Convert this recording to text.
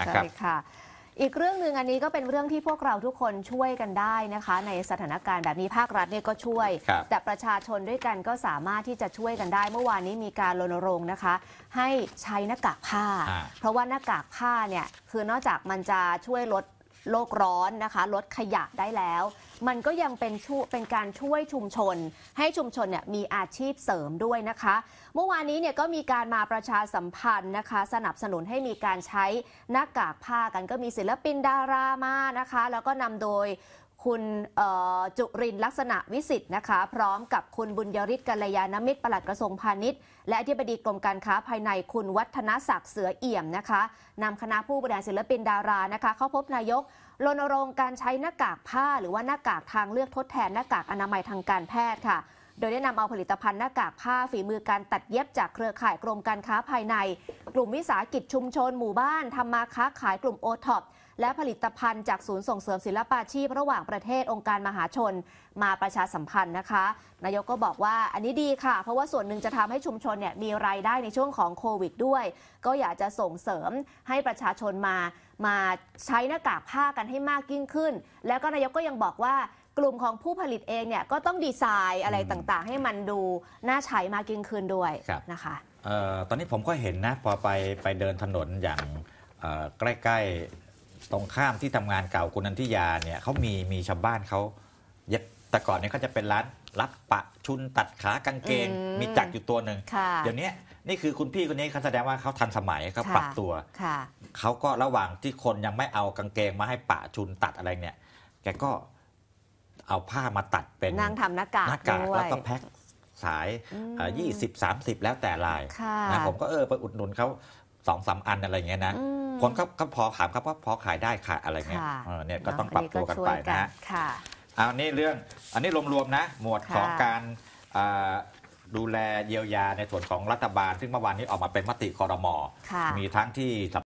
นะครับใช่ค่ะ อีกเรื่องหนึ่งอันนี้ก็เป็นเรื่องที่พวกเราทุกคนช่วยกันได้นะคะในสถานการณ์แบบนี้ภาครัฐเนี่ยก็ช่วย แต่ประชาชนด้วยกันก็สามารถที่จะช่วยกันได้ เมื่อวานนี้มีการรณรงค์นะคะ ให้ใช้หน้ากากผ้า เพราะว่าหน้ากากผ้าเนี่ยคือนอกจากมันจะช่วยลดโลกร้อนนะคะ ลดขยะได้แล้ว มันก็ยังเป็นช่วยเป็นการช่วยชุมชน ให้ชุมชนเนี่ยมีอาชีพเสริมด้วยนะคะ เมื่อวานนี้เนี่ยก็มีการมาประชาสัมพันธ์นะคะ สนับสนุนให้มีการใช้หน้ากากผ้ากันก็มีศิลปินดารามานะคะ แล้วก็นำโดยคุณจุรินลักษณะวิสิทธ์นะคะ พร้อมกับคุณบุญยริศกัลยาณมิตรปลัดกระทรวงพาณิชย์ และอธิบดีกรมการค้าภายใน คุณวัฒนศักดิ์เสือเอี่ยมนะคะนำคณะผู้บริหารศิลปินดารานะคะเข้าพบนายกรณรงค์การใช้หน้ากากผ้าหรือว่าหน้ากากทางเลือกทดแทนหน้ากากอนามัยทางการแพทย์ค่ะ โดยได้นำเอาผลิตภัณฑ์หน้ากากผ้าฝีมือการตัดเย็บจากเครือข่ายกรมการค้าภายในกลุ่มวิสาหกิจชุมชนหมู่บ้านทำมาค้าขายกลุ่มโอท็อปและผลิตภัณฑ์จากศูนย์ส่งเสริมศิลปาชีพระหว่างประเทศองค์การมหาชนมาประชาสัมพันธ์นะคะ นายกก็บอกว่าอันนี้ดีค่ะ เพราะว่าส่วนหนึ่งจะทำให้ชุมชนเนี่ยมีรายได้ในช่วงของโควิดด้วย ก็อยากจะส่งเสริมให้ประชาชนมามาใช้หน้ากากผ้ากันให้มากยิ่งขึ้น แล้วก็นายกก็ยังบอกว่ากลุ่มของผู้ผลิตเองเนี่ยก็ต้องดีไซน์อะไรต่างๆ ให้มันดูน่าใช้มากยิ่งขึ้นด้วยนะคะออตอนนี้ผมก็เห็นนะ พอไปไปเดินถนนอย่างใกล้ๆตรงข้ามที่ทำงานเก่า คุณนันทิยาเนี่ยเขามีมีชาวบ้านเขาเย็บแต่ก่อนเนี่ยเขาจะเป็นร้านรับปะชุนตัดขากางเกงมมีจักรอยู่ตัวหนึ่งเดี๋ยวนี้นี่คือคุณพี่คนนี้เขาแสดงว่าเขาทันสมัยเขาปรับตัว เขาก็ระหว่างที่คนยังไม่เอากางเกงมาให้ปะชุนตัดอะไรเนี่ยแกก็เอาผ้ามาตัดเป็นนั่งทำหน้ากากหน้ากากแล้วก็แพ็คสายยี่สิบสามสิบแล้วแต่ลายนะผมก็เออไปอุดหนุนเขาสองสาอันอะไรเงี้ยนะคนก็พอขายครับว่าพอขายได้ขายอะไรเงี้ยเนี่ยก็ต้องปรับตัวกันไปนะฮะเอาเนี่เรื่องอันนี้รวมๆนะ หมวดของการดูแลเยียวยาในส่วนของรัฐบาล ซึ่งเมื่อวานนี้ออกมาเป็นมติคอรมอมีทั้งที่